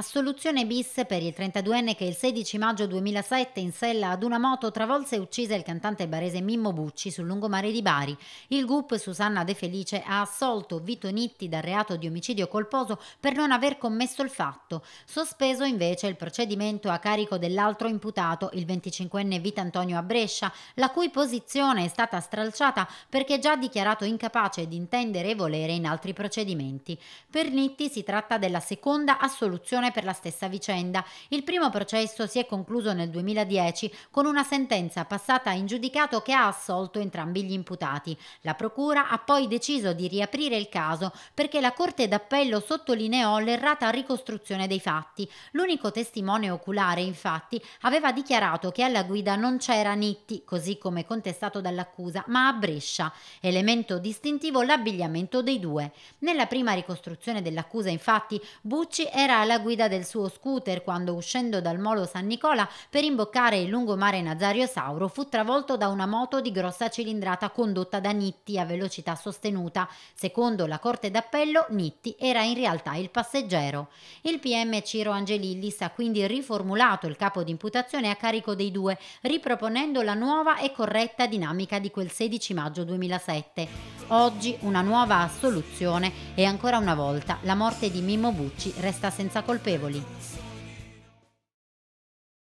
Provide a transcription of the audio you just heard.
Assoluzione bis per il 32enne che il 16 maggio 2007 in sella ad una moto travolse e uccise il cantante barese Mimmo Bucci sul lungomare di Bari. Il GUP Susanna De Felice ha assolto Vito Nitti dal reato di omicidio colposo per non aver commesso il fatto. Sospeso invece il procedimento a carico dell'altro imputato, il 25enne Vita Antonio a Brescia, la cui posizione è stata stralciata perché già dichiarato incapace di intendere e volere in altri procedimenti. Per Nitti si tratta della seconda assoluzione Cassazione per la stessa vicenda. Il primo processo si è concluso nel 2010 con una sentenza passata in giudicato che ha assolto entrambi gli imputati. La Procura ha poi deciso di riaprire il caso perché la Corte d'Appello sottolineò l'errata ricostruzione dei fatti. L'unico testimone oculare, infatti, aveva dichiarato che alla guida non c'era Nitti, così come contestato dall'accusa, ma a Brescia, elemento distintivo l'abbigliamento dei due. Nella prima ricostruzione dell'accusa, infatti, Bucci era alla guida guida del suo scooter quando uscendo dal molo San Nicola per imboccare il lungomare Nazario Sauro fu travolto da una moto di grossa cilindrata condotta da Nitti a velocità sostenuta. Secondo la Corte d'Appello Nitti era in realtà il passeggero. Il PM Ciro Angelillis ha quindi riformulato il capo di imputazione a carico dei due, riproponendo la nuova e corretta dinamica di quel 16 maggio 2007. Oggi una nuova assoluzione e ancora una volta la morte di Mimmo Bucci resta senza colpevoli.